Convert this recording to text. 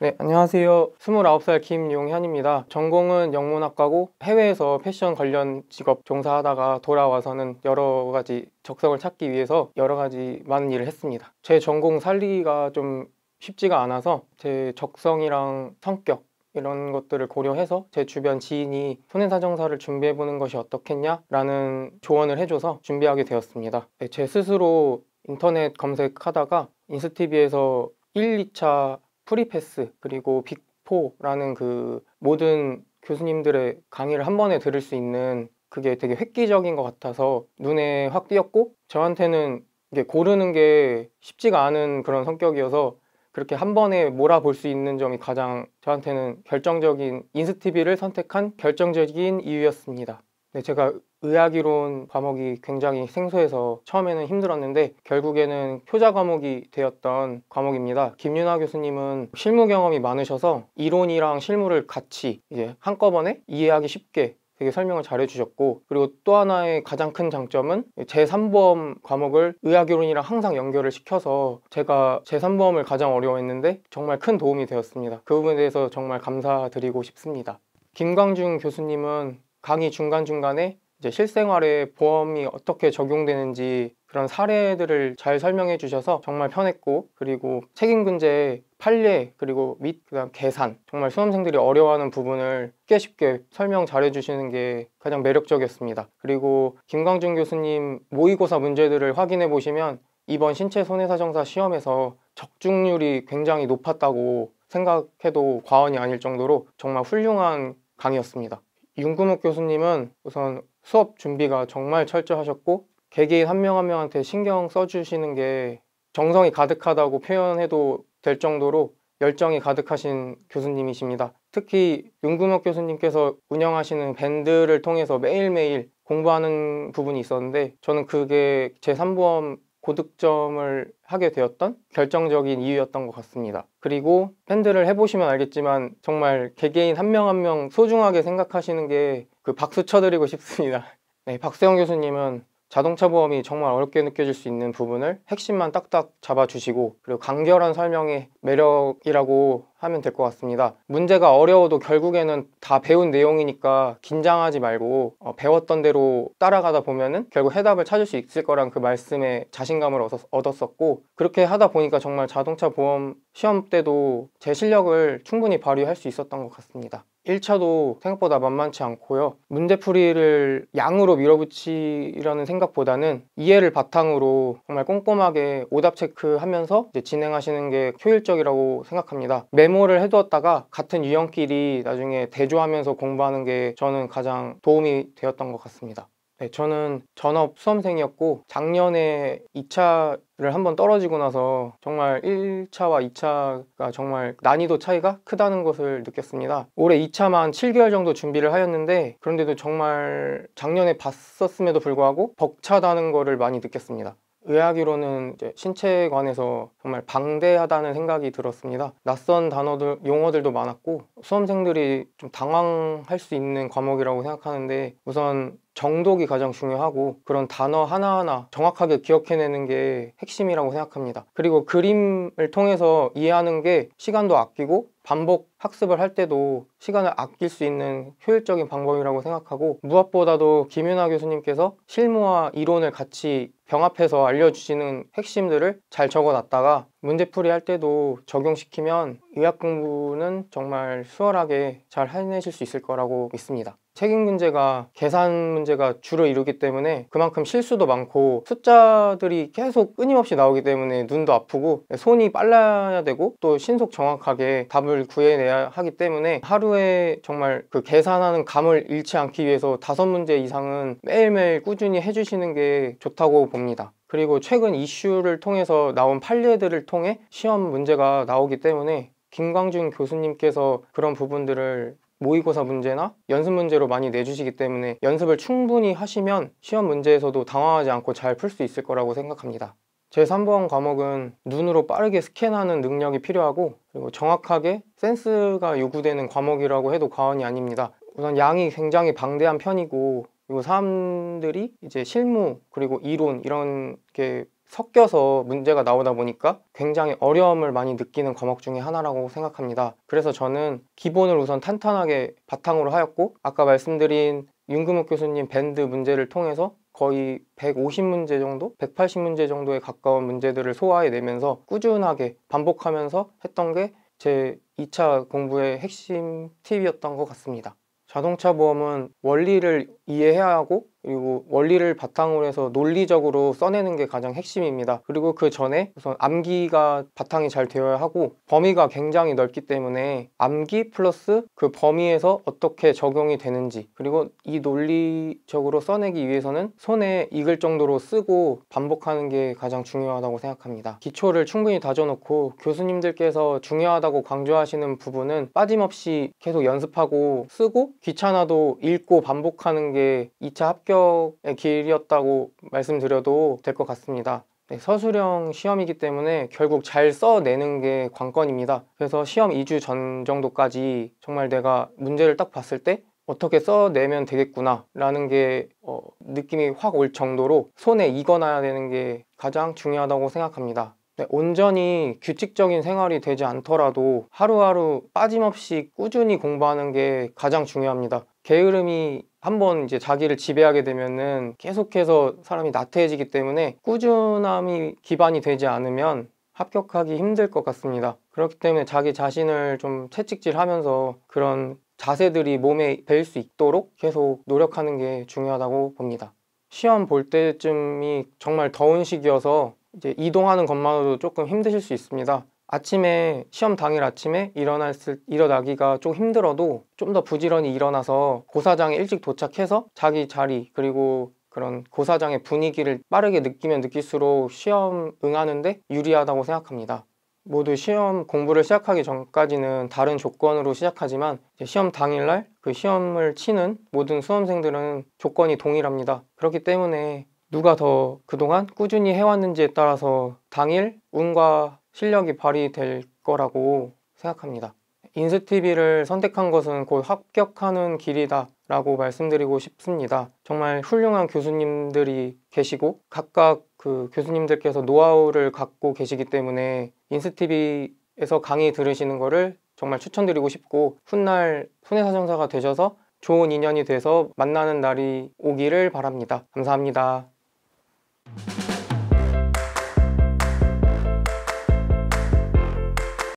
네, 안녕하세요. 29살 김용현입니다. 전공은 영문학과고 해외에서 패션 관련 직업 종사하다가 돌아와서는 여러 가지 적성을 찾기 위해서 여러 가지 많은 일을 했습니다. 제 전공 살리기가 좀 쉽지가 않아서 제 적성이랑 성격 이런 것들을 고려해서 제 주변 지인이 손해사정사를 준비해보는 것이 어떻겠냐라는 조언을 해줘서 준비하게 되었습니다. 네, 제 스스로 인터넷 검색하다가 인스티비에서 1, 2차 프리패스 그리고 빅포라는 그 모든 교수님들의 강의를 한 번에 들을 수 있는 그게 되게 획기적인 것 같아서 눈에 확 띄었고 저한테는 이게 고르는 게 쉽지가 않은 그런 성격이어서 그렇게 한 번에 몰아볼 수 있는 점이 가장 저한테는 결정적인 인스티비를 선택한 결정적인 이유였습니다. 네, 제가 의학이론 과목이 굉장히 생소해서 처음에는 힘들었는데 결국에는 효자 과목이 되었던 과목입니다. 김윤아 교수님은 실무 경험이 많으셔서 이론이랑 실무를 같이 이제 한꺼번에 이해하기 쉽게 되게 설명을 잘 해주셨고 그리고 또 하나의 가장 큰 장점은 제3보험 과목을 의학이론이랑 항상 연결을 시켜서 제가 제3보험을 가장 어려워했는데 정말 큰 도움이 되었습니다. 그 부분에 대해서 정말 감사드리고 싶습니다. 김광중 교수님은 강의 중간중간에 이제 실생활에 보험이 어떻게 적용되는지 그런 사례들을 잘 설명해 주셔서 정말 편했고 그리고 책임근제 판례 그리고 및 그다음 계산 정말 수험생들이 어려워하는 부분을 쉽게 쉽게 설명 잘해 주시는 게 가장 매력적이었습니다. 그리고 김광준 교수님 모의고사 문제들을 확인해 보시면 이번 신체 손해사정사 시험에서 적중률이 굉장히 높았다고 생각해도 과언이 아닐 정도로 정말 훌륭한 강의였습니다. 윤근목 교수님은 우선 수업 준비가 정말 철저하셨고 개개인 한 명 한 명한테 신경 써주시는 게 정성이 가득하다고 표현해도 될 정도로 열정이 가득하신 교수님이십니다. 특히 윤근혁 교수님께서 운영하시는 밴드를 통해서 매일매일 공부하는 부분이 있었는데 저는 그게 제 3보험 고득점을 하게 되었던 결정적인 이유였던 것 같습니다. 그리고 밴드를 해보시면 알겠지만 정말 개개인 한 명 한 명 소중하게 생각하시는 게그 박수 쳐드리고 싶습니다. 네, 박세영 교수님은 자동차 보험이 정말 어렵게 느껴질 수 있는 부분을 핵심만 딱딱 잡아주시고 그리고 간결한 설명이 매력이라고 하면 될 것 같습니다 문제가 어려워도 결국에는 다 배운 내용이니까 긴장하지 말고 어, 배웠던 대로 따라가다 보면은 결국 해답을 찾을 수 있을 거란 그 말씀에 자신감을 얻었, 었고 그렇게 하다 보니까 정말 자동차 보험 시험 때도 제 실력을 충분히 발휘할 수 있었던 것 같습니다 1차도 생각보다 만만치 않고요. 문제풀이를 양으로 밀어붙이려는 생각보다는 이해를 바탕으로 정말 꼼꼼하게 오답 체크하면서 진행하시는 게 효율적이라고 생각합니다. 메모를 해두었다가 같은 유형끼리 나중에 대조하면서 공부하는 게 저는 가장 도움이 되었던 것 같습니다. 네, 저는 전업 수험생이었고 작년에 2차를 한번 떨어지고 나서 정말 1차와 2차가 정말 난이도 차이가 크다는 것을 느꼈습니다. 올해 2차만 7개월 정도 준비를 하였는데 그런데도 정말 작년에 봤었음에도 불구하고 벅차다는 것을 많이 느꼈습니다. 의학이로는 신체에 관해서 정말 방대하다는 생각이 들었습니다. 낯선 단어들, 용어들도 많았고 수험생들이 좀 당황할 수 있는 과목이라고 생각하는데 우선 정독이 가장 중요하고 그런 단어 하나하나 정확하게 기억해내는 게 핵심이라고 생각합니다. 그리고 그림을 통해서 이해하는 게 시간도 아끼고 반복 학습을 할 때도 시간을 아낄 수 있는 효율적인 방법이라고 생각하고 무엇보다도 김윤아 교수님께서 실무와 이론을 같이 병합해서 알려주시는 핵심들을 잘 적어놨다가 문제풀이 할 때도 적용시키면 의학 공부는 정말 수월하게 잘 해내실 수 있을 거라고 믿습니다. 책임 문제가 계산 문제가 주로 이루기 때문에 그만큼 실수도 많고 숫자들이 계속 끊임없이 나오기 때문에 눈도 아프고 손이 빨라야 되고 또 신속 정확하게 답을 구해내야 하기 때문에 하루에 정말 그 계산하는 감을 잃지 않기 위해서 다섯 문제 이상은 매일매일 꾸준히 해주시는 게 좋다고 봅니다. 그리고 최근 이슈를 통해서 나온 판례들을 통해 시험 문제가 나오기 때문에 김광준 교수님께서 그런 부분들을 모의고사 문제나 연습 문제로 많이 내주시기 때문에 연습을 충분히 하시면 시험 문제에서도 당황하지 않고 잘 풀 수 있을 거라고 생각합니다. 제3번 과목은 눈으로 빠르게 스캔하는 능력이 필요하고 그리고 정확하게 센스가 요구되는 과목이라고 해도 과언이 아닙니다. 우선 양이 굉장히 방대한 편이고 그리고 사람들이 이제 실무 그리고 이론 이런 게 섞여서 문제가 나오다 보니까 굉장히 어려움을 많이 느끼는 과목 중의 하나라고 생각합니다. 그래서 저는 기본을 우선 탄탄하게 바탕으로 하였고 아까 말씀드린 윤금욱 교수님 밴드 문제를 통해서 거의 150문제 정도? 180문제 정도에 가까운 문제들을 소화해내면서 꾸준하게 반복하면서 했던 게 제 2차 공부의 핵심 팁이었던 것 같습니다. 자동차 보험은 원리를 이해해야 하고 그리고 원리를 바탕으로 해서 논리적으로 써내는 게 가장 핵심입니다. 그리고 그 전에 우선 암기가 바탕이 잘 되어야 하고 범위가 굉장히 넓기 때문에 암기 플러스 그 범위에서 어떻게 적용이 되는지 그리고 이 논리적으로 써내기 위해서는 손에 익을 정도로 쓰고 반복하는 게 가장 중요하다고 생각합니다. 기초를 충분히 다져놓고 교수님들께서 중요하다고 강조하시는 부분은 빠짐없이 계속 연습하고 쓰고 귀찮아도 읽고 반복하는 게 2차 합격 합격의 길이었다고 말씀드려도 될 것 같습니다. 네, 서술형 시험이기 때문에 결국 잘 써내는 게 관건입니다. 그래서 시험 2주 전 정도까지 정말 내가 문제를 딱 봤을 때 어떻게 써내면 되겠구나 라는 게 어, 느낌이 확 올 정도로 손에 익어놔야 되는 게 가장 중요하다고 생각합니다. 네, 온전히 규칙적인 생활이 되지 않더라도 하루하루 빠짐없이 꾸준히 공부하는 게 가장 중요합니다. 게으름이 한번 이제 자기를 지배하게 되면은 계속해서 사람이 나태해지기 때문에 꾸준함이 기반이 되지 않으면 합격하기 힘들 것 같습니다. 그렇기 때문에 자기 자신을 좀 채찍질하면서 그런 자세들이 몸에 될 수 있도록 계속 노력하는 게 중요하다고 봅니다. 시험 볼 때쯤이 정말 더운 시기여서 이제 이동하는 것만으로도 조금 힘드실 수 있습니다. 아침에 시험 당일 아침에 일어났을 일어나기가 좀 힘들어도 좀 더 부지런히 일어나서 고사장에 일찍 도착해서 자기 자리 그리고 그런 고사장의 분위기를 빠르게 느끼면 느낄수록 시험 응하는데 유리하다고 생각합니다. 모두 시험 공부를 시작하기 전까지는 다른 조건으로 시작하지만 시험 당일날 그 시험을 치는 모든 수험생들은 조건이 동일합니다. 그렇기 때문에 누가 더 그동안 꾸준히 해왔는지에 따라서 당일 운과 실력이 발휘될 거라고 생각합니다. 인스티비를 선택한 것은 곧 합격하는 길이다 라고 말씀드리고 싶습니다. 정말 훌륭한 교수님들이 계시고 각각 그 교수님들께서 노하우를 갖고 계시기 때문에 인스티비에서 강의 들으시는 거를 정말 추천드리고 싶고 훗날 손해사정사가 되셔서 좋은 인연이 돼서 만나는 날이 오기를 바랍니다. 감사합니다.